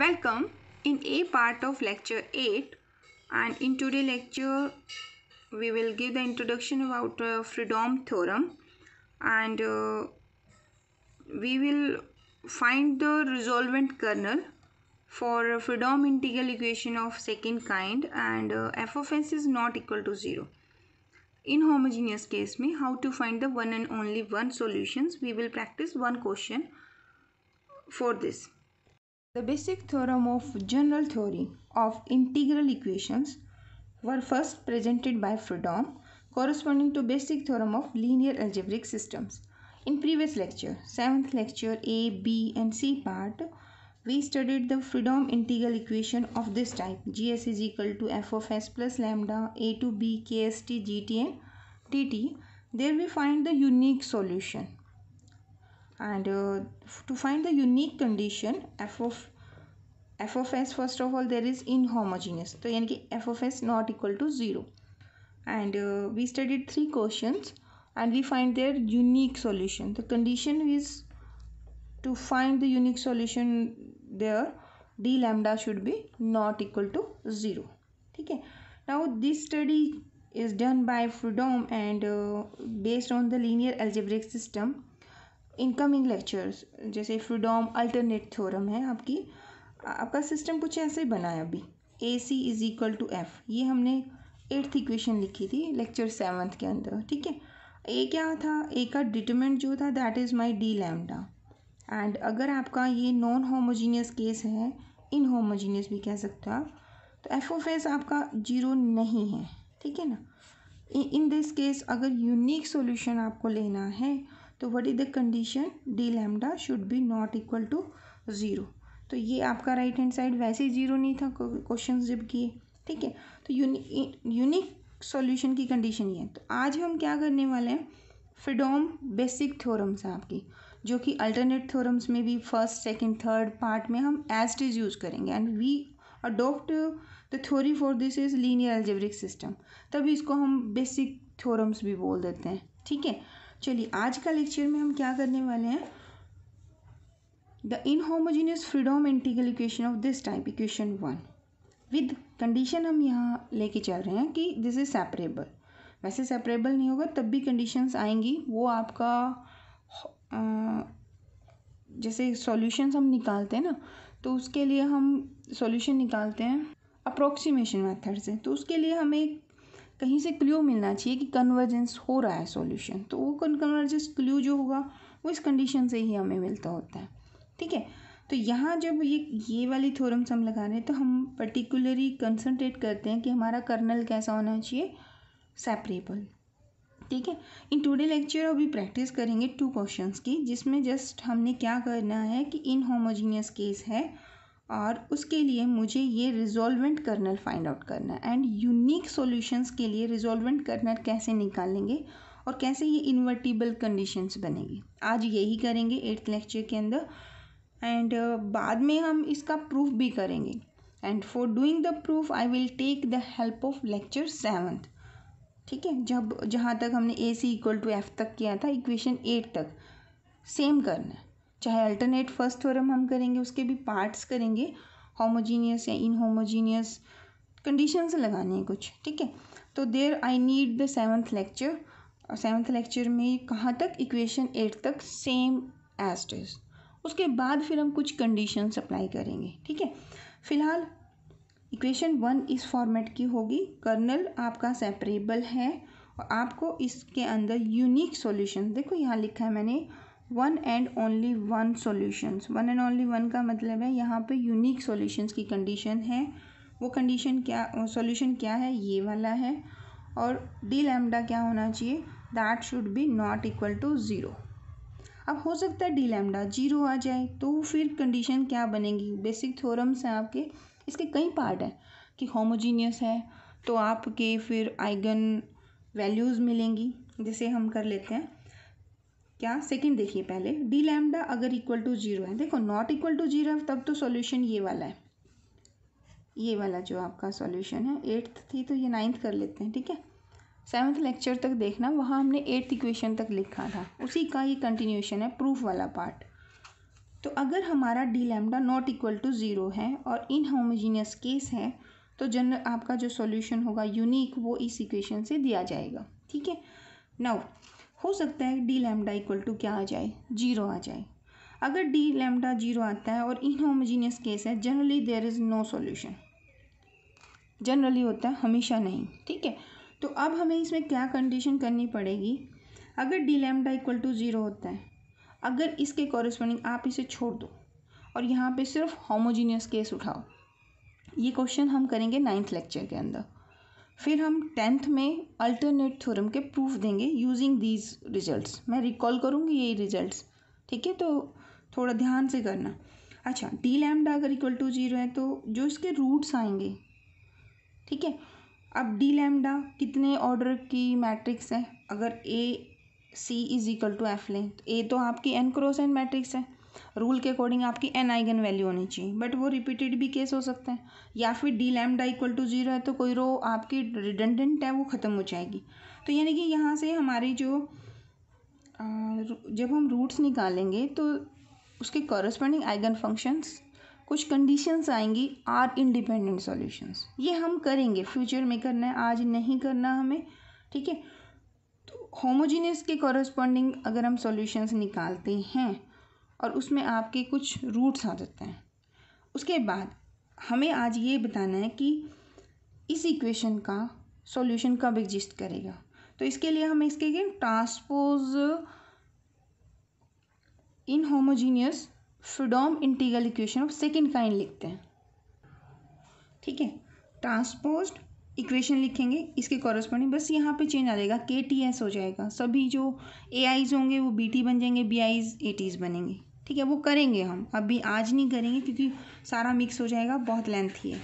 Welcome in A part of lecture 8 and in today lecture we will give the introduction about uh, freedom theorem and uh, we will find the resolvent kernel for freedom integral equation of second kind and uh, f of s is not equal to 0. In homogeneous case me how to find the one and only one solutions we will practice one question for this. The basic theorem of general theory of integral equations were first presented by Fredholm, corresponding to basic theorem of linear algebraic systems. In previous lecture, 7th lecture A, B and C part, we studied the Fredholm integral equation of this type gs is equal to f of s plus lambda a to b kst gtn dt. There we find the unique solution and uh, to find the unique condition f of f of s first of all there is inhomogeneous So, यानी f of s not equal to zero and uh, we studied three questions and we find their unique solution the condition is to find the unique solution there d lambda should be not equal to zero Okay. now this study is done by Prudhomme and uh, based on the linear algebraic system incoming lectures जैसे Fredholm alternate theorem है आपकी आपका system कुछ ऐसे ही बना है अभी A C is equal to F ये हमने एट्थ इक्वेशन लिखी थी लेक्चर सेवन्थ के अंदर ठीक है ए क्या था ए का डिटमेंट जो था that is my D lambda and अगर आपका ये नॉन होमोजीनियस केस है इन होमोजीनियस भी कह सकते हो आप तो एफ ऑफ एस आपका जीरो नहीं है ठीक है ना इन दिस केस अगर यूनिक सॉल्यूशन आपको लेना है तो what is the condition D lambda should be not equal to zero तो ये आपका राइट हैंड साइड वैसे ही जीरो नहीं था क्वेश्चन जब किए ठीक है तो यूनिक यूनिक सॉल्यूशन की कंडीशन ये है तो आज हम क्या करने वाले हैं फिडोम बेसिक थ्योरम्स हैं आपकी जो कि अल्टरनेट थ्योरम्स में भी फर्स्ट सेकंड थर्ड पार्ट में हम एज इज यूज़ करेंगे and we adopt the theory for this is linear algebraic system तभी इसको हम बेसिक थ्योरम्स भी बोल देते हैं ठीक है चलिए आज का लेक्चर में हम क्या करने वाले हैं the inhomogeneous Fredholm integral equation of this type equation one with condition हम यहाँ लेके चल रहे हैं कि दिस इज सेपरेबल वैसे सेपरेबल नहीं होगा तब भी कंडीशंस आएंगी वो आपका आ, जैसे सॉल्यूशंस हम निकालते हैं ना तो उसके लिए हम सॉल्यूशन निकालते हैं अप्रोक्सीमेशन मेथड से तो उसके लिए हमें एक कहीं से क्ल्यू मिलना चाहिए कि कन्वर्जेंस हो रहा है सॉल्यूशन तो वो कन्वर्जेंस क्ल्यू जो होगा वो इस कंडीशन से ही हमें मिलता होता है ठीक है तो यहाँ जब ये ये वाली थ्योरम्स हम लगा रहे हैं तो हम पर्टिकुलरली कंसनट्रेट करते हैं कि हमारा कर्नल कैसा होना चाहिए सेपरेबल ठीक है इन टुडे लेक्चर अभी प्रैक्टिस करेंगे टू क्वेश्चंस की जिसमें जस्ट हमने क्या करना है कि इन होमोजीनियस केस है और उसके लिए मुझे ये रिजोलवेंट कर्नल फाइंड आउट करना है एंड यूनिक सॉल्यूशंस के लिए रिजोलवेंट कर्नल कैसे निकालेंगे और कैसे ये इन्वर्टिबल कंडीशंस बनेगी आज यही करेंगे एट्थ लेक्चर के अंदर एंड uh, बाद में हम इसका प्रूफ भी करेंगे and for doing the proof I will take the help of lecture seventh ठीक है जब जहाँ तक हमने A C equal to F तक किया था इक्वेशन एट तक सेम करना है चाहे अल्टरनेट फर्स्ट थ्योरम हम करेंगे उसके भी पार्ट्स करेंगे होमोजीनियस या इनहोमोजीनियस कंडीशन से लगाने हैं कुछ ठीक है तो there I need the seventh lecture और सेवन्थ लेक्चर में कहाँ तक इक्वेशन एट तक सेम एज उसके बाद फिर हम कुछ कंडीशन अप्लाई करेंगे ठीक है फिलहाल इक्वेशन वन इस फॉर्मेट की होगी कर्नल आपका सेपरेबल है और आपको इसके अंदर यूनिक सॉल्यूशन देखो यहाँ लिखा है मैंने one and only one solutions one and only one का मतलब है यहाँ पे यूनिक सॉल्यूशंस की कंडीशन है वो कंडीशन क्या सॉल्यूशन क्या है ये वाला है और डी लैमडा क्या होना चाहिए that should be not equal to zero अब हो सकता है डी लैमडा जीरो आ जाए तो फिर कंडीशन क्या बनेगी बेसिक थ्योरम्स हैं आपके इसके कई पार्ट हैं कि होमोजीनियस है तो आपके फिर आइगन वैल्यूज़ मिलेंगी जिसे हम कर लेते हैं क्या सेकंड देखिए पहले डी लैमडा अगर इक्वल टू जीरो है देखो नॉट इक्वल टू जीरो है तब तो सॉल्यूशन ये वाला है ये वाला जो आपका सॉल्यूशन है एट्थ थी तो ये नाइन्थ कर लेते हैं ठीक है सेवन्थ लेक्चर तक देखना वहाँ हमने एट्थ इक्वेशन तक लिखा था उसी का ये कंटिन्यूशन है प्रूफ वाला पार्ट तो अगर हमारा D lambda not equal to zero है और इन होमोजीनियस केस है तो जन आपका जो सॉल्यूशन होगा यूनिक वो इस इक्वेशन से दिया जाएगा ठीक है नाउ हो सकता है डी लैमडा इक्वल टू क्या आ जाए जीरो आ जाए अगर डी लैमडा जीरो आता है और इनहोमोजीनियस केस है generally there is no solution generally होता है हमेशा नहीं ठीक है तो अब हमें इसमें क्या कंडीशन करनी पड़ेगी अगर D lambda equal to zero होता है अगर इसके कॉरस्पॉन्डिंग आप इसे छोड़ दो और यहाँ पे सिर्फ होमोजीनियस केस उठाओ ये क्वेश्चन हम करेंगे नाइन्थ लेक्चर के अंदर फिर हम टेंथ में अल्टरनेट थ्योरम के प्रूफ देंगे यूजिंग दीज रिजल्ट्स मैं रिकॉल करूँगी ये रिजल्ट्स ठीक है तो थोड़ा ध्यान से करना अच्छा डी लैमडा अगर इक्वल टू जीरो है तो जो इसके रूट्स आएंगे ठीक है अब डी लैमडा कितने ऑर्डर की मैट्रिक्स है अगर A C is equal to F लें तो ए तो आपकी एन क्रॉस एन मैट्रिक्स है रूल के अकॉर्डिंग आपकी एन आइगन वैल्यू होनी चाहिए बट वो रिपीटेड भी केस हो सकता है या फिर D lambda equal to zero है तो कोई रो आपकी रिडेंडेंट है वो ख़त्म हो जाएगी तो यानी कि यहाँ से हमारी जो जब हम रूट्स निकालेंगे तो उसके कॉरस्पॉन्डिंग आइगन फंक्शंस कुछ कंडीशंस आएंगी आर इंडिपेंडेंट सॉल्यूशंस ये हम करेंगे फ्यूचर में करना है आज नहीं करना हमें ठीक है तो होमोजीनियस के कॉरस्पॉन्डिंग अगर हम सॉल्यूशंस निकालते हैं और उसमें आपके कुछ रूट्स आ जाते हैं उसके बाद हमें आज ये बताना है कि इस इक्वेशन का सॉल्यूशन कब एग्जिस्ट करेगा तो इसके लिए हमें इसके transpose in homogeneous Fredholm integral equation of second kind लिखते हैं ठीक है ट्रांसपोज इक्वेशन लिखेंगे इसके कॉरस्पॉन्डिंग बस यहाँ पे चेंज आ जाएगा के टी एस हो जाएगा सभी जो ए आईज होंगे वो बी टी बन जाएंगे बी आईज ए टीज बनेंगे ठीक है वो करेंगे हम अभी आज नहीं करेंगे क्योंकि सारा मिक्स हो जाएगा बहुत लेंथ ही है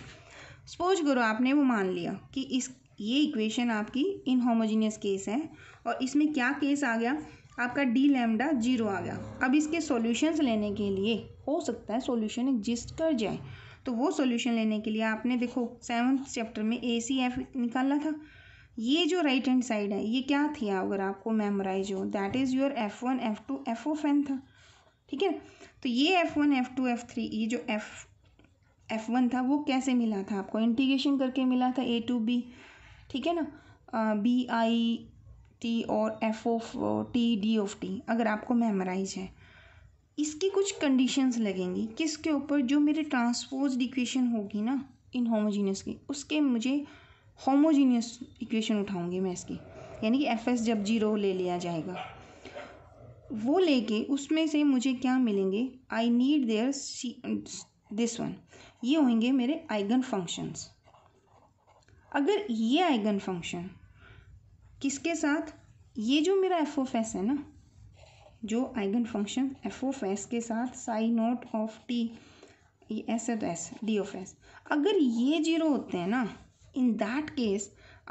सपोज करो आपने वो मान लिया कि इस ये इक्वेशन आपकी इनहोमोजीनियस केस है और इसमें क्या केस आ गया आपका डी लेमडा जीरो आ गया अब इसके सॉल्यूशंस लेने के लिए हो सकता है सॉल्यूशन एग्जिस्ट कर जाए तो वो सॉल्यूशन लेने के लिए आपने देखो सेवन्थ चैप्टर में ए सी एफ निकाला था ये जो राइट हैंड साइड है ये क्या थी अगर आपको मेमोराइज हो that is your F one F two F O फैन था ठीक है तो ये F one F two F three ये जो एफ़ एफ़ वन था वो कैसे मिला था आपको इंटीग्रेशन करके मिला था ए टू बी ठीक है ना बी आई टी और F of T D of T अगर आपको मेमोराइज है इसकी कुछ कंडीशंस लगेंगी किसके ऊपर जो मेरे ट्रांसपोज इक्वेशन होगी ना इन होमोजीनियस की उसके मुझे होमोजीनियस इक्वेशन उठाऊंगी मैं इसकी यानी कि एफ एस जब जीरो ले लिया जाएगा वो लेके उसमें से मुझे क्या मिलेंगे I need there see this one ये होंगे मेरे आइगन फंक्शंस अगर ये आइगन फंक्शन किसके साथ ये जो मेरा एफ ओ एस है ना जो eigen function F O S के साथ psi naught of T S है एस डी ओ एस अगर ये जीरो होते हैं ना इन दैट केस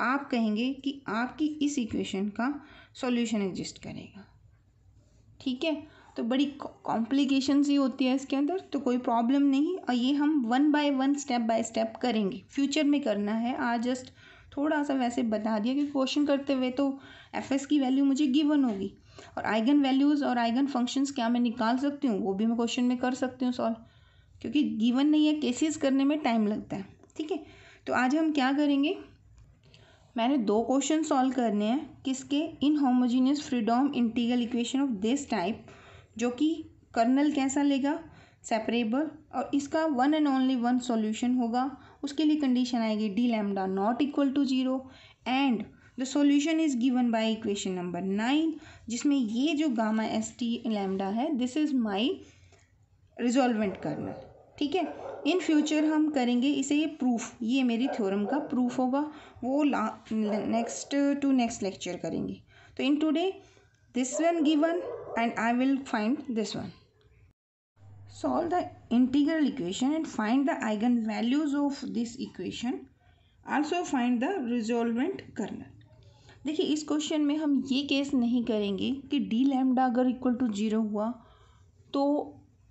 आप कहेंगे कि आपकी इस इक्वेशन का सॉल्यूशन एग्जिस्ट करेगा ठीक है तो बड़ी कॉम्प्लिकेशन ही होती है इसके अंदर तो कोई प्रॉब्लम नहीं और ये हम one by one step by step करेंगे फ्यूचर में करना है आज जस्ट थोड़ा सा वैसे बता दिया कि क्वेश्चन करते हुए तो एफ की वैल्यू मुझे गिवन होगी और आइगन वैल्यूज़ और आइगन फंक्शंस क्या मैं निकाल सकती हूँ वो भी मैं क्वेश्चन में कर सकती हूँ सॉल्व क्योंकि गिवन नहीं है केसेस करने में टाइम लगता है ठीक है तो आज हम क्या करेंगे मैंने दो क्वेश्चन सॉल्व करने हैं किसके inhomogeneous Fredholm integral equation of this type जो कि कर्नल कैसा लेगा सेपरेबल और इसका one and only one solution होगा उसके लिए कंडीशन आएगी D lambda not equal to zero and the solution is given by equation number nine जिसमें ये जो गामा एस टी लैमडा है this is my resolvent kernel ठीक है इन फ्यूचर हम करेंगे इसे ये प्रूफ ये मेरी थ्योरम का प्रूफ होगा वो ला नेक्स्ट टू नेक्स्ट लेक्चर करेंगे तो in today this one given and I will find this one solve the integral equation and find the eigen values of this equation also find the resolvent करना देखिए इस question में हम ये case नहीं करेंगे कि डी लैमडा अगर इक्वल टू जीरो हुआ तो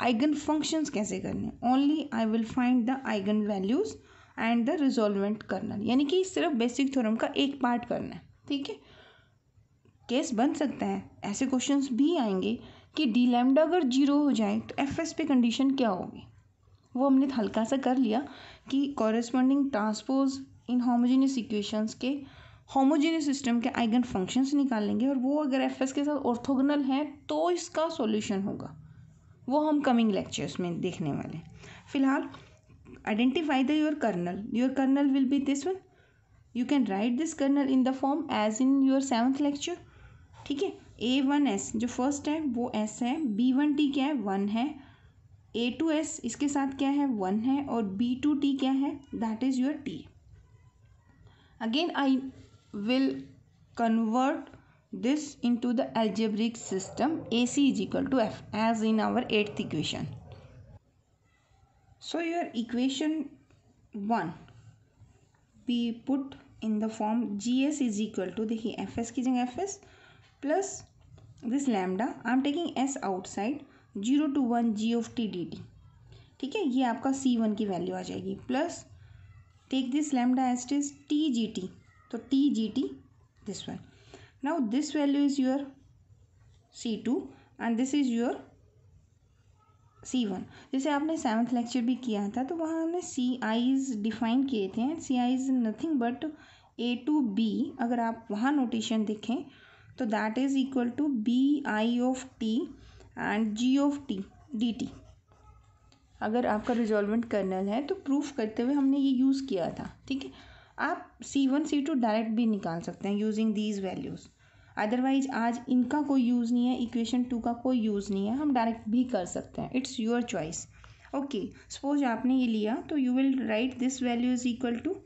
आइगन फंक्शंस कैसे करने only I will find the eigen values and the resolvent kernel यानी कि सिर्फ बेसिक थ्योरम का एक पार्ट करना है ठीक है केस बन सकता है ऐसे क्वेश्चंस भी आएंगे कि डी लैमडा अगर जीरो हो जाए तो एफ एस पे कंडीशन क्या होगी वो हमने हल्का सा कर लिया कि corresponding transpose in homogeneous equations के होमोजीनियस सिस्टम के आइगन फंक्शंस निकालेंगे और वो अगर एफ एस के साथ ऑर्थोगोनल है तो इसका सॉल्यूशन होगा वो हम कमिंग लेक्चर्स में देखने वाले हैं फिलहाल identify the your kernel your kernel will be this one you can write this kernel in the form as in your seventh lecture ठीक है ए वन एस जो फर्स्ट है वो एस है बी वन टी क्या है one है ए to S इसके साथ क्या है वन है और बी टू टी क्या है that is your T again I will convert this into the algebraic system AC is equal to F as in our eighth equation. So your equation 1 we put in the form GS is equal to the FS की जगह FS plus this lambda I am taking S outside 0 to 1 G of T dt ठीक है ये आपका C1 की value आ जाएगी plus take this lambda is T G T तो T G T this one now this value is your c2 and this is your C one जैसे आपने सेवन्थ लेक्चर भी किया था तो वहाँ हमने सी आईज डिफाइन किए थे and C I is nothing but A to B अगर आप वहाँ नोटेशन देखें तो that is equal to B I of T and G of T D T अगर आपका रिजॉल्वमेंट कर्नल है तो प्रूफ करते हुए हमने ये यूज़ किया था ठीक है आप C one C two direct भी निकाल सकते हैं यूजिंग दीज वैल्यूज़ अदरवाइज आज इनका कोई यूज़ नहीं है इक्वेशन टू का कोई यूज़ नहीं है हम डायरेक्ट भी कर सकते हैं it's your choice okay suppose आपने ये लिया तो you will write this value is equal to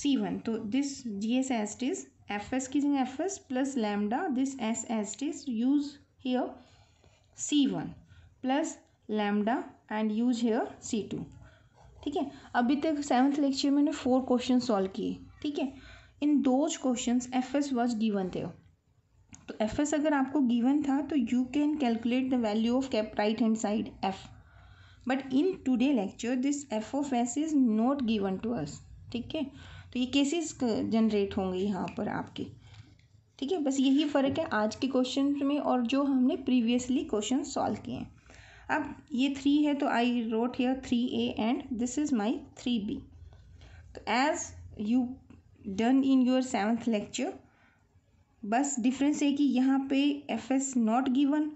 C one तो this G S S T's F S की जगह F S plus lambda this S S T's use here C one plus lambda and use here C two ठीक है अभी तक seventh lecture में मैंने four question solve किए ठीक है in those question F S was given थे तो एफ एस अगर आपको गिवन था तो you can calculate the value of cap right hand side F but in today lecture this F of S is not given to us ठीक है तो ये केसेस जनरेट होंगे यहाँ पर आपके ठीक है बस यही फ़र्क है आज के क्वेश्चन में और जो हमने प्रीवियसली क्वेश्चन सॉल्व किए हैं अब ये थ्री है तो I wrote here three A and this is my three B तो as you done in your seventh lecture बस डिफरेंस है कि यहाँ पे F S not given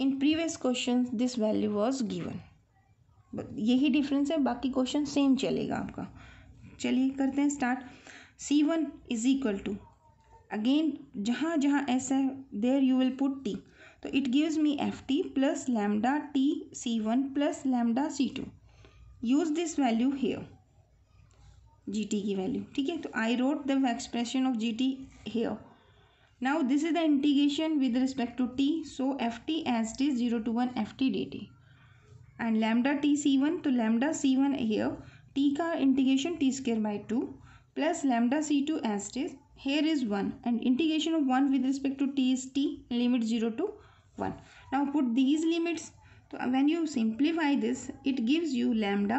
in previous question this value was given यही difference है बाकी question same चलेगा आपका चलिए करते हैं start C one is equal to again जहाँ जहाँ ऐसा है there you will put T तो it gives me F T plus lambda T C one plus lambda C two use this value here G T की वैल्यू ठीक है तो I wrote the expression of G T here now this is the integration with respect to T so F T as T zero to one F T D T and lambda T C one तो lambda C one here T का integration T square by two plus lambda C two as T here is one and integration of one with respect to T is T limit zero to one now put these limits तो when you simplify this it gives you lambda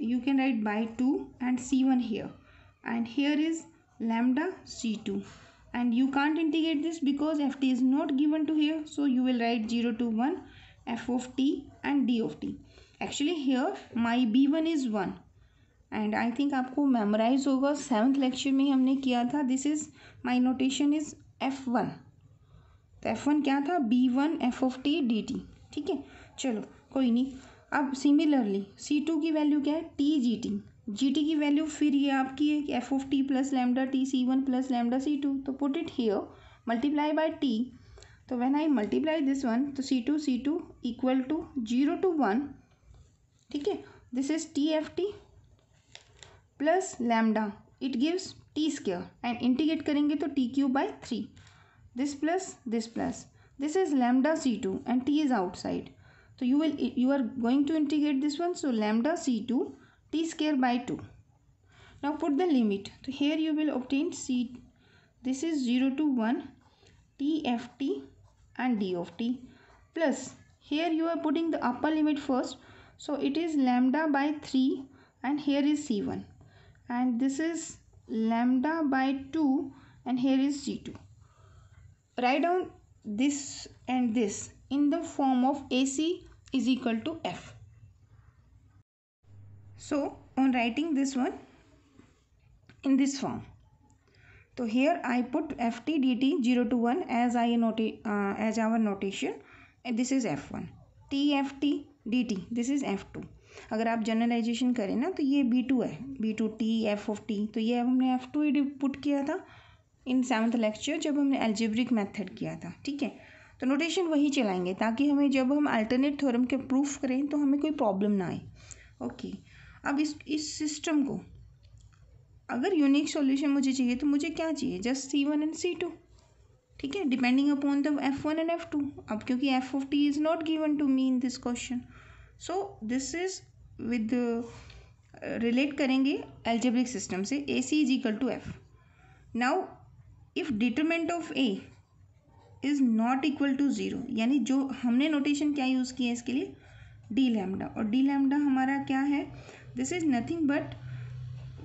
you can write by two and C one here and here is lambda C two and you can't integrate this because F T is not given to here so you will write zero to one F of T and D of T actually here my B one is one and I think आपको memorize होगा seventh lecture में हमने किया था this is my notation is F one तो F one क्या था B one F of T D T ठीक है चलो कोई नहीं अब सिमिलरली सी टू की वैल्यू क्या है T G T G T की वैल्यू फिर ये आपकी है कि F of T plus lambda T C one plus lambda C two तो put it here multiply by T तो when I multiply this one तो C two C two equal to zero to one ठीक है this is T F T plus lambda it gives T square and integrate करेंगे तो T cube by three this plus this plus this is lambda c2 and t is outside so you will you are going to integrate this one so lambda c2 t square by 2 now put the limit so here you will obtain c this is 0 to 1 t f t and d of t plus here you are putting the upper limit first so it is lambda by 3 and here is c1 and this is lambda by 2 and here is c2 write down this and this in the form of AC is equal to F. So on writing this one in this form. So here I put FT DT 0 to 1 as I noti uh, as our notation and this is F1. TFT DT this is F2. अगर आप generalisation करें ना तो ये B two है B two T F of T तो ये हमने एफ टू ही पुट किया था इन सेवन्थ लेक्चर जब हमने एल्जेब्रिक मेथड किया था ठीक है तो नोटेशन वही चलाएंगे ताकि हमें जब हम अल्टरनेट थ्योरम के प्रूफ करें तो हमें कोई प्रॉब्लम ना आए ओके अब इस इस सिस्टम को अगर यूनिक सॉल्यूशन मुझे चाहिए तो मुझे क्या चाहिए just C one and C two ठीक है depending upon the F one and F two अब क्योंकि F of T is not given to me in this question so this is with relate करेंगे एल्जेब्रिक सिस्टम से A C is equal to F now if determinant of A is not equal to zero यानी जो हमने notation क्या use किया है इसके लिए डी लैमडा और डी लैमडा हमारा क्या है this is nothing but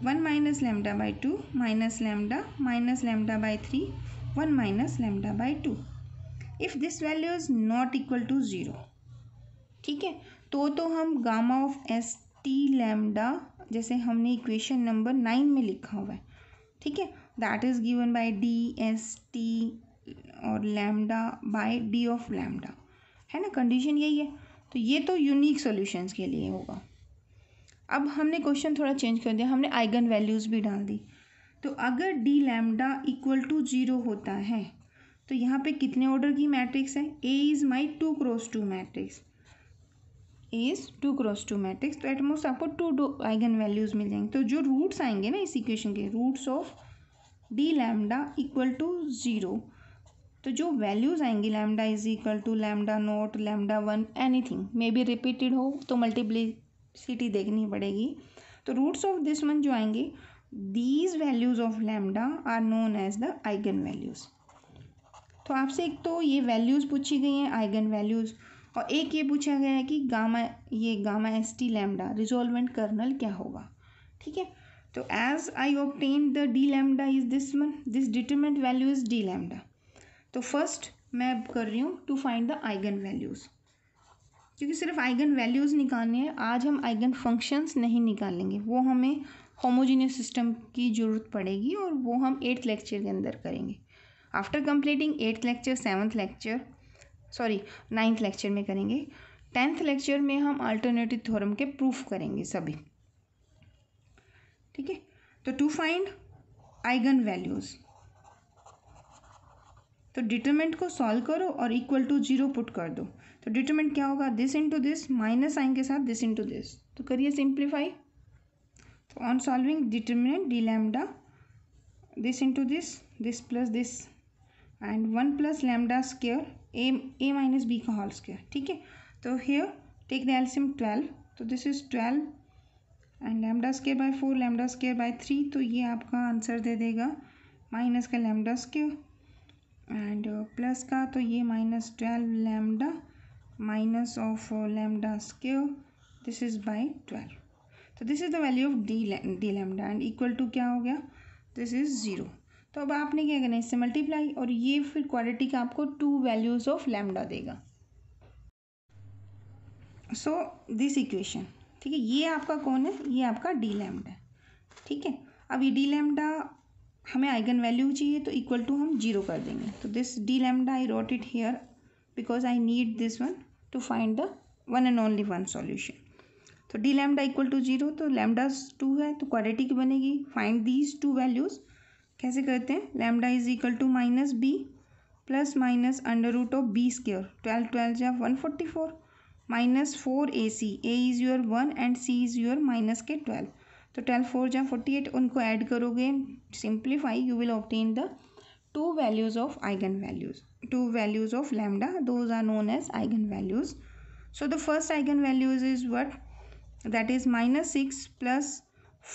one minus lambda by two minus lambda minus lambda by three one minus lambda by two if this value is not equal to zero ठीक है तो तो हम gamma of S T lambda जैसे हमने equation number nine में लिखा हुआ है ठीक है that is given by D S T और lambda by D of lambda है ना कंडीशन यही है तो ये तो यूनिक सॉल्यूशंस के लिए होगा अब हमने क्वेश्चन थोड़ा चेंज कर दिया हमने आइगन वैल्यूज़ भी डाल दी तो अगर D lambda equal to zero होता है तो यहाँ पे कितने ऑर्डर की मैट्रिक्स है A is my two cross two matrix A is two cross two matrix तो एटमोस्ट आपको टू आइगन वैल्यूज़ मिल जाएंगे तो जो रूट्स आएंगे ना इस इक्वेशन के roots of D lambda equal to zero तो जो वैल्यूज़ आएंगी lambda is equal to lambda naught lambda one anything may be repeated हो तो मल्टीप्लीसिटी देखनी पड़ेगी तो रूट्स ऑफ दिस वन जो आएंगे these values of lambda are known as the eigen values तो आपसे एक तो ये वैल्यूज़ पूछी गई हैं आइगन वैल्यूज़ और एक ये पूछा गया है कि गामा ये gamma S T lambda resolvent kernel क्या होगा ठीक है तो as I obtain the D lambda is this one this determinant value is D lambda तो फर्स्ट मैं अब कर रही हूँ to find the eigen values क्योंकि सिर्फ आइगन वैल्यूज़ निकालने हैं आज हम आइगन फंक्शंस नहीं निकालेंगे वो हमें होमोजीनियस सिस्टम की ज़रूरत पड़ेगी और वो हम एट्थ लेक्चर के अंदर करेंगे after completing eighth lecture seventh lecture sorry ninth lecture में करेंगे टेंथ लेक्चर में हम अल्टरनेटिव थ्योरम के प्रूफ करेंगे सभी ठीक है तो टू फाइंड आइगन वैल्यूज तो डिटरमेंट को सॉल्व करो और इक्वल टू जीरो पुट कर दो तो डिटरमेंट क्या होगा this into this minus sign के साथ दिस इंटू दिस तो करिए सिंप्लीफाई तो on solving determinant D lambda this into this this plus this and one plus lambda square A A minus B का हॉल स्केयर ठीक है तो here take the LCM twelve तो this is twelve and lambda square by four lambda square by three तो ये आपका answer दे देगा minus का लेमडा स्केयर एंड प्लस का तो ये minus twelve lambda minus of lambda square this is by twelve तो this is the value of D D lambda and equal to क्या हो गया दिस इज़ ज़ीरो तो अब आपने क्या करना है इससे मल्टीप्लाई और ये फिर क्वालिटी का आपको टू वैल्यूज़ ऑफ लेमडा देगा सो दिस इक्वेशन ठीक है ये आपका कौन है ये आपका डी लैमडा ठीक है अब ये डी लैमडा हमें आइगन वैल्यू चाहिए तो इक्वल टू हम जीरो कर देंगे तो this D lambda I wrote it here because I need this one to find the one and only one solution तो D lambda equal to zero तो lambda two है तो क्वालिटी की बनेगी फाइंड दीज टू वैल्यूज़ कैसे करते हैं lambda is equal to minus B plus minus under root of B square twelve twelve या one forty four minus 4ac a is your 1 and c is your minus k 12 so 12 4 48 unko add karoge simplify you will obtain the two values of eigenvalues two values of lambda those are known as eigenvalues so the first eigenvalues is what that is minus 6 plus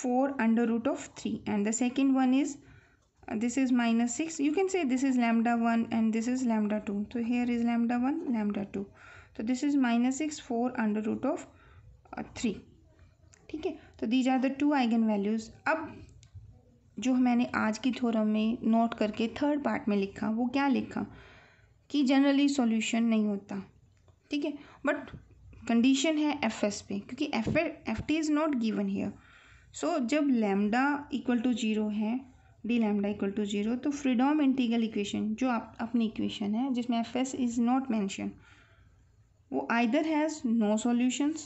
4 under root of 3 and the second one is uh, this is minus 6 you can say this is lambda 1 and this is lambda 2 so here is lambda 1 lambda 2 तो this is minus six four under root of three ठीक है तो these are the two eigen values अब जो मैंने आज की theorem में नोट करके थर्ड पार्ट में लिखा वो क्या लिखा कि जनरली सॉल्यूशन नहीं होता ठीक है बट कंडीशन है एफ एस पे क्योंकि F F T is not given here so जब लैमडा इक्वल टू जीरो है D lambda equal to zero तो फ्रीडम इंटीगल इक्वेशन जो आप अपनी इक्वेशन है जिसमें F S is not mention वो आइदर हैज़ नो solutions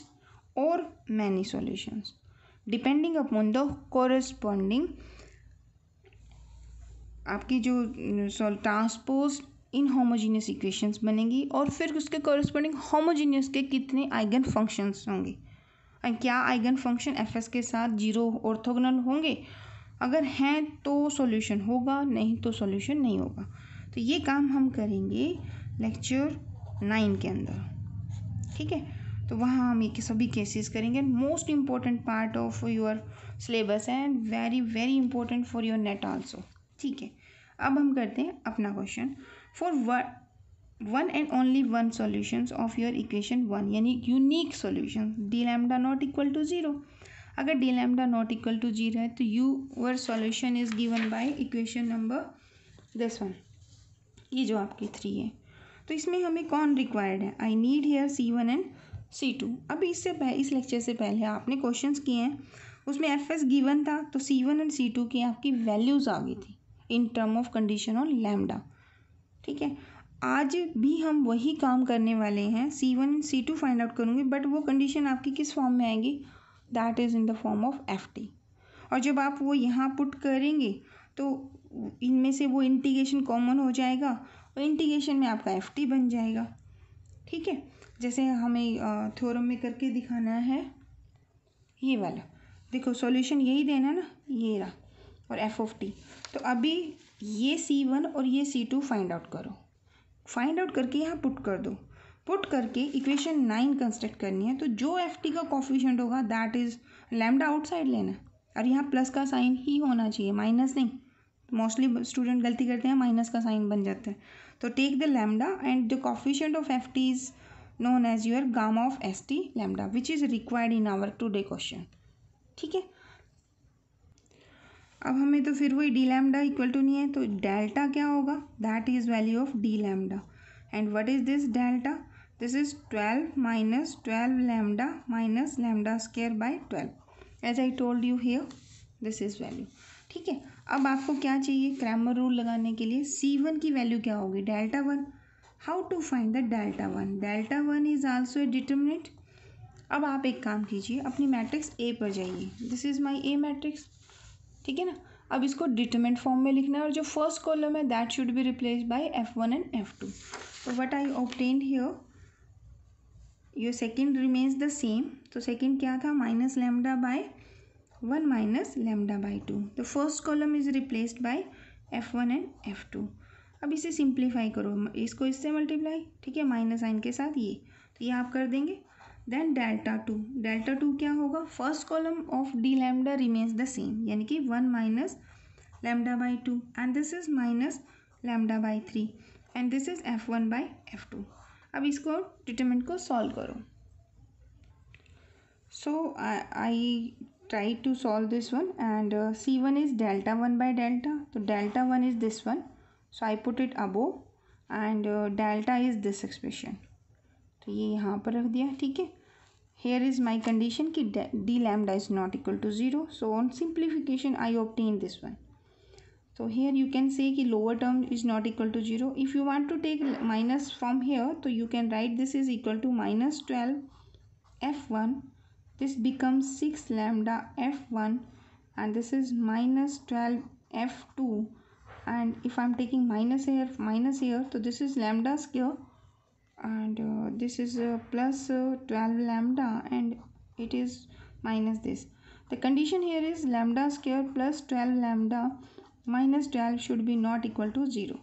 और many solutions depending upon the corresponding आपकी जो ट्रांसपोज इन होमोजीनियस इक्वेशंस बनेंगी और फिर उसके कॉरेस्पॉन्डिंग होमोजीनियस के कितने आइगन फंक्शंस होंगे एंड क्या आइगन फंक्शन एफ एस के साथ जीरो ऑर्थोगोनल होंगे अगर हैं तो सॉल्यूशन होगा नहीं तो सॉल्यूशन नहीं होगा तो ये काम हम करेंगे लेक्चर नाइन के अंदर ठीक है तो वहाँ हम ये सभी केसेस करेंगे most important part of your syllabus and very very important for your NET also ठीक है अब हम करते हैं अपना question for one and only one solutions of your equation one यानी unique solution D lambda not equal to zero अगर D lambda not equal to zero है तो your solution is given by equation number this one ये जो आपकी three है तो इसमें हमें कौन रिक्वायर्ड है I need here C one and C two अब इससे पहले इस लेक्चर से पहले आपने क्वेश्चन किए हैं उसमें एफ एस गिवन था तो C one and C two की आपकी वैल्यूज़ आ गई थी इन टर्म ऑफ कंडीशन और लैमडा ठीक है आज भी हम वही काम करने वाले हैं C one and C two find out करूँगी बट वो कंडीशन आपकी किस फॉर्म में आएगी that is in the form of F T और जब आप वो यहाँ पुट करेंगे तो इनमें से वो इंटीग्रेशन कॉमन हो जाएगा और इंटीग्रेशन में आपका एफ टी बन जाएगा ठीक है जैसे हमें थ्योरम में करके दिखाना है ये वाला देखो सॉल्यूशन यही देना ना ये रहा और एफ ऑफ टी तो अभी ये सी वन और ये सी टू फाइंड आउट करो फाइंड आउट करके यहाँ पुट कर दो पुट करके इक्वेशन नाइन कंस्ट्रक्ट करनी है तो जो एफ टी का कॉफिशेंट होगा दैट इज़ लैमडा आउटसाइड लेना और यहाँ प्लस का साइन ही होना चाहिए माइनस नहीं मोस्टली स्टूडेंट गलती करते हैं माइनस का साइन बन जाता है तो take the and the lambda of F T is known as known gamma of S T st which is required in our today question ठीक है अब हमें तो फिर वही डी लैमडा इक्वल टू नहीं है तो डेल्टा क्या होगा that is value of D lambda and what is this delta this is twelve minus twelve lambda minus lambda square by twelve as I told you here this is value ठीक है अब आपको क्या चाहिए Cramer rule लगाने के लिए सी one की वैल्यू क्या होगी delta one how to find the delta one delta one is also a determinate अब आप एक काम कीजिए अपनी मैट्रिक्स ए पर जाइए this is my A matrix ठीक है ना अब इसको डिटर्मेंट फॉर्म में लिखना है और जो फर्स्ट कॉलम है that should be replace by F one and F two तो what I obtain here your second remains the same तो सेकेंड क्या था minus lambda by one minus lambda by two तो first column is replaced by F one and F two अब इसे simplify करो इसको इससे मल्टीप्लाई ठीक है माइनस साइन के साथ ये तो ये आप कर देंगे then delta two delta two क्या होगा first column of D lambda remains the same यानी कि one minus lambda by two and this is minus lambda by three and this is F one by F two अब इसको डिटर्मेंट को solve करो सो आई try to solve this one and uh, C1 is delta 1 by delta. So delta 1 is this one. So I put it above and uh, delta is this expression. So ये यहाँ पर रख दिया ठीक है हेयर इज़ माई कंडीशन कि D lambda is not equal to so here you can say ki lower term is not equal to 0 if you want to take minus from here so you can write this is equal to minus 12 f1 this becomes 6 lambda f1 and this is minus 12 f2 and if I'm taking minus here minus here so this is lambda square and uh, this is uh, plus, uh, 12 lambda and it is minus this the condition here is lambda square plus 12 lambda minus 12 should be not equal to 0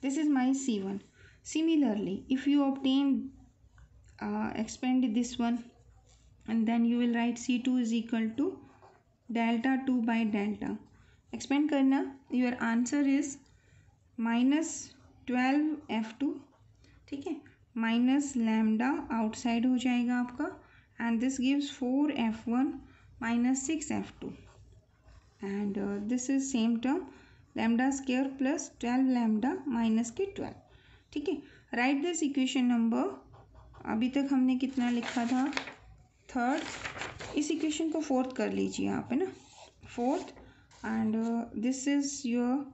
this is my c1 similarly if you obtain uh, expand this one and then you will write C2 is equal to delta 2 by delta. Expand karna, your answer is minus 12 F2 ठीक है minus lambda outside हो जाएगा आपका and this gives four F one minus six F two and this is same term lambda square plus twelve lambda minus के twelve ठीक है right this equation number अभी तक हमने कितना लिखा था थर्ड इस इक्वेशन को फोर्थ कर लीजिए आप है ना fourth and this is your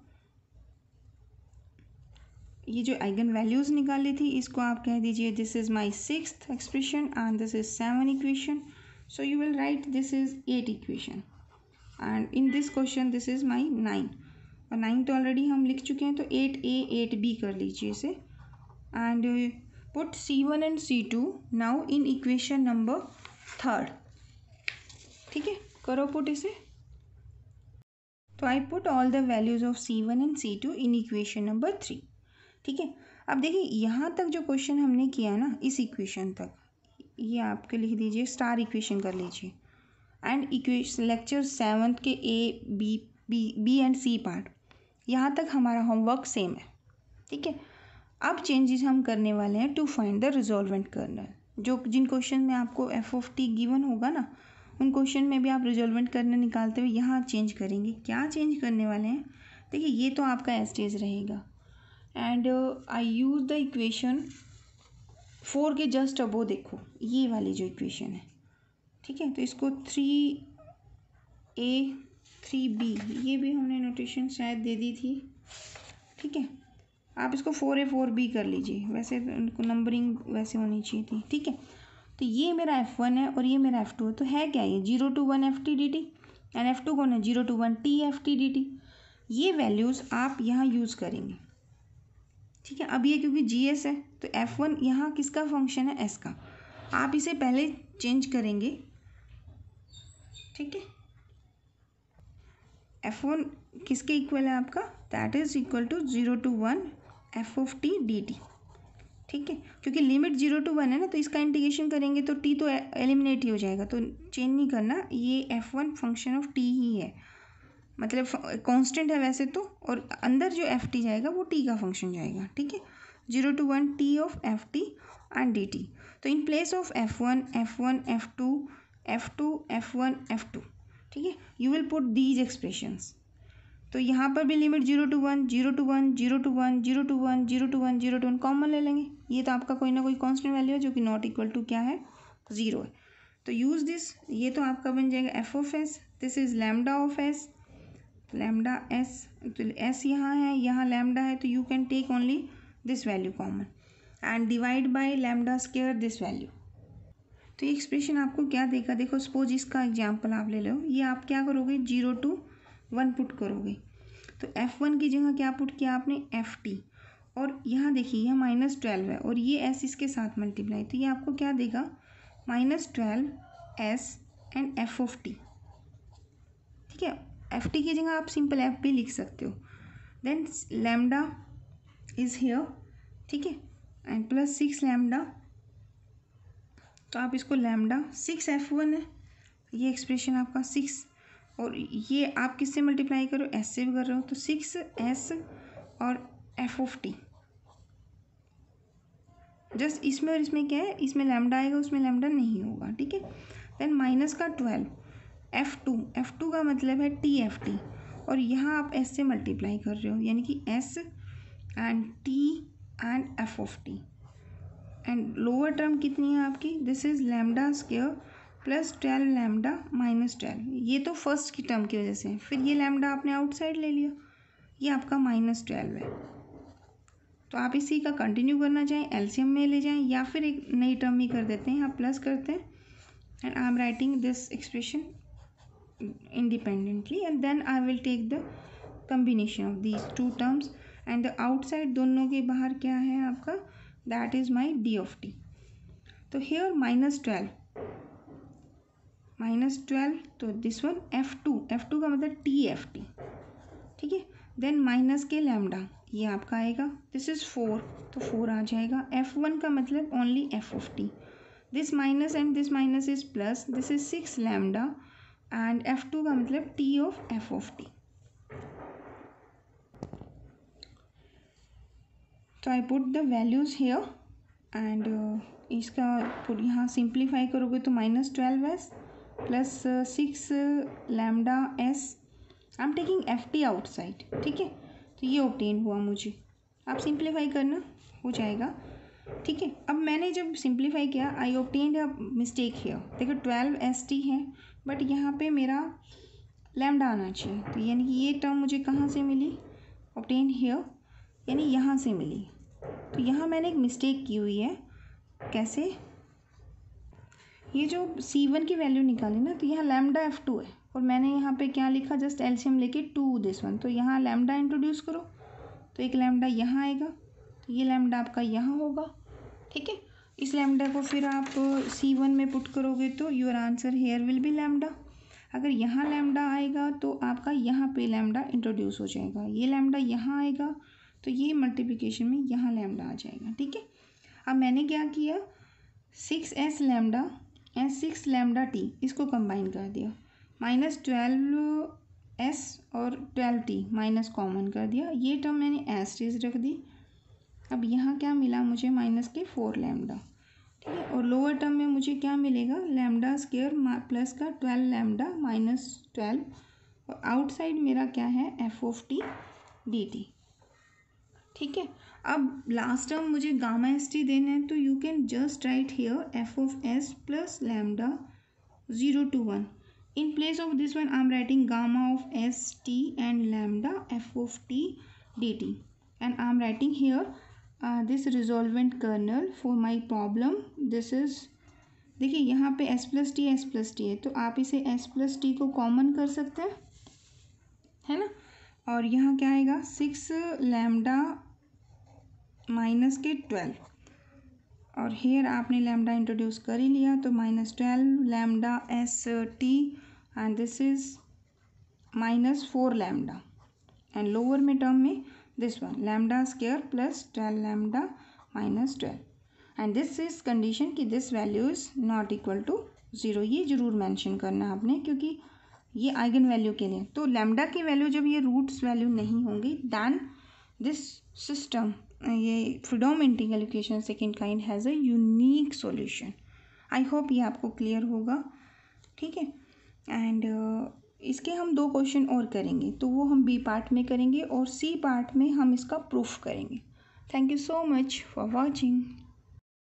ये जो आइगन वैल्यूज़ निकाली थी इसको आप कह दीजिए this is my six expression and this is seven equation so you will write this is eight equation and in this question this is my nine और nine तो ऑलरेडी हम लिख चुके हैं तो एट ए एट बी कर लीजिए इसे and put C one and C two now in equation number third ठीक है करो पुट इसे तो I put all the values of C one and C two in equation number three ठीक है अब देखिए यहाँ तक जो क्वेश्चन हमने किया ना इस इक्वेशन तक ये आपके लिख दीजिए स्टार इक्वेशन कर लीजिए एंड इक्वेश लेक्चर सेवन्थ के A B B B and C part यहाँ तक हमारा होमवर्क सेम है ठीक है अब चेंजेस हम करने वाले हैं to find the resolvent kernel जो जिन क्वेश्चन में आपको एफ ऑफ टी गिवन होगा ना उन क्वेश्चन में भी आप रिजोल्वमेंट करने निकालते हुए यहाँ चेंज करेंगे क्या चेंज करने वाले हैं देखिए ये तो आपका एस्टेज रहेगा and I use the equation four के जस्ट अबो देखो ये वाली जो इक्वेशन है ठीक है तो इसको थ्री ए थ्री बी ये भी हमने नोटेशन शायद दे दी थी ठीक है आप इसको फोर ए फोर बी कर लीजिए वैसे उनको नंबरिंग वैसे होनी चाहिए थी ठीक है तो ये मेरा एफ़ वन है और ये मेरा एफ़ टू है तो है क्या ये zero to one F T D T and F two कौन है zero to one T F T D T ये वैल्यूज़ आप यहाँ यूज़ करेंगे ठीक है अब ये क्योंकि जी एस है तो एफ़ वन यहाँ किसका फंक्शन है एस का आप इसे पहले चेंज करेंगे ठीक है एफ़ वन किसके इक्वल है आपका that is equal to zero to one F of T D T ठीक है क्योंकि लिमिट जीरो टू वन है ना तो इसका इंटीग्रेशन करेंगे तो टी तो एलिमिनेट e- ही हो जाएगा तो चेंज नहीं करना ये F one function of T ही है मतलब कांस्टेंट है वैसे तो और अंदर जो एफ टी जाएगा वो टी का फंक्शन जाएगा ठीक है zero to one T of F T and D T तो in place of F one F one F two F two F one F two ठीक है you will put these expressions तो यहाँ पर भी limit zero to one zero to one zero to one zero to one zero to one zero to one common ले लेंगे ये तो आपका कोई ना कोई कॉन्स्टेंट वैल्यू है जो कि नॉट इक्वल टू क्या है ज़ीरो है तो यूज़ दिस ये तो आपका बन जाएगा F of S this is lambda of S lambda S तो एस यहाँ है यहाँ लैमडा है तो you can take only this value common and divide by lambda square this value तो ये एक्सप्रेशन आपको क्या देगा देखो सपोज इसका एग्जाम्पल आप ले लो ये आप क्या करोगे जीरो टू वन पुट करोगे तो एफ़ वन की जगह क्या पुट किया आपने एफ़ टी और यहाँ देखिए यह माइनस ट्वेल्व है और ये एस इसके साथ मल्टीप्लाई तो ये आपको क्या देगा minus twelve S and F of T ठीक है एफ टी की जगह आप सिंपल एफ भी लिख सकते हो देन लैमडा इज़ हेयर ठीक है एंड प्लस सिक्स लैमडा तो आप इसको लैमडा सिक्स एफ वन है ये एक्सप्रेशन आपका सिक्स और ये आप किससे मल्टीप्लाई करो एस से भी कर रहे हो तो सिक्स एस और एफ ऑफ टी जस्ट इसमें और इसमें क्या है इसमें लैमडा आएगा उसमें लैमडा नहीं होगा ठीक है देन माइनस का twelve F two F two का मतलब है टी एफ टी और यहाँ आप एस से मल्टीप्लाई कर रहे हो यानी कि S and T and F of T and lower term कितनी है आपकी this is lambda square plus twelve lambda minus twelve ये तो फर्स्ट की टर्म की वजह से फिर ये लैमडा आपने आउटसाइड ले लिया ये आपका माइनस ट्वेल्व है तो आप इसी का कंटिन्यू करना चाहें एल्शियम में ले जाएं या फिर एक नई टर्म ही कर देते हैं आप प्लस करते हैं and I am writing this expression independently and then I will take the combination of these two terms and the outside दोनों के बाहर क्या है आपका that is my D of T तो here minus twelve minus twelve तो this one F two F two का मतलब टी एफ टी ठीक है देन माइनस के लैमडा ये आपका आएगा दिस इज़ फोर तो फोर आ जाएगा एफ वन का मतलब only F of T this minus and this minus is plus this is six lambda and F two का मतलब T of F of T तो I put the values here and इसका यहाँ simplify करोगे तो minus twelve S plus six lambda S I am taking F T outside ठीक है तो ये ऑप्टेन हुआ मुझे आप सिंप्लीफाई करना हो जाएगा ठीक है अब मैंने जब सिंप्लीफाई किया आई ऑप्टेन अ मिस्टेक है देखो ट्वेल्व एस टी है बट यहाँ पे मेरा लैमडा आना चाहिए तो यानी कि ये टर्म मुझे कहाँ से मिली ऑप्टेन हेयर यानी यहाँ से मिली तो यहाँ मैंने एक मिस्टेक की हुई है कैसे ये जो सी वन की वैल्यू निकाली ना तो यहाँ लैमडा एफ टू है और मैंने यहाँ पे क्या लिखा जस्ट एल्शियम लेके टू दिस वन तो यहाँ लैमडा इंट्रोड्यूस करो तो एक लैमडा यहाँ आएगा तो ये लैमडा आपका यहाँ होगा ठीक है इस लैमडा को फिर आप सी वन में पुट करोगे तो your answer here will be lambda अगर यहाँ लैमडा आएगा तो आपका यहाँ पे लैमडा इंट्रोड्यूस हो जाएगा ये लैमडा यहाँ आएगा तो ये मल्टीप्लिकेशन में यहाँ लैमडा आ जाएगा ठीक है अब मैंने क्या किया six S lambda S six lambda T इसको कंबाइन कर दिया माइनस ट्वेल्व एस और ट्वेल्व टी माइनस कॉमन कर दिया ये टर्म मैंने एस टीज रख दी अब यहाँ क्या मिला मुझे माइनस के फोर लेमडा ठीक है और लोअर टर्म में मुझे क्या मिलेगा लेमडा स्केयर प्लस का ट्वेल्व लेमडा माइनस ट्वेल्व और आउटसाइड मेरा क्या है F of T D T ठीक है अब लास्ट टर्म मुझे गामा एस टी देना है तो you can just write here F of S plus lambda zero to one in place of this one I am writing gamma of S T and lambda F of T D T and I am writing here this resolvent kernel for my problem this is देखिए यहाँ पे S plus T S plus T है तो आप इसे S plus T को common कर सकते हैं है ना और यहाँ क्या आएगा सिक्स लैमडा माइनस के ट्वेल्व और हेयर आपने लेमडा इंट्रोड्यूस कर ही लिया तो minus twelve lambda S T and this is minus four lambda and lower में टर्म में this one lambda square plus twelve lambda minus twelve and this is condition कि this value is not equal to zero ये ज़रूर mention करना है आपने क्योंकि ये आइगन वैल्यू के लिए तो लैमडा की वैल्यू जब ये रूट्स वैल्यू नहीं होंगी दैन दिस सिस्टम ये फ्रीडोमेंटिंग एलोकेशन second kind has a unique solution I hope ये आपको क्लियर होगा ठीक है एंड इसके हम दो क्वेश्चन और करेंगे तो वो हम बी पार्ट में करेंगे और सी पार्ट में हम इसका प्रूफ करेंगे thank you so much for watching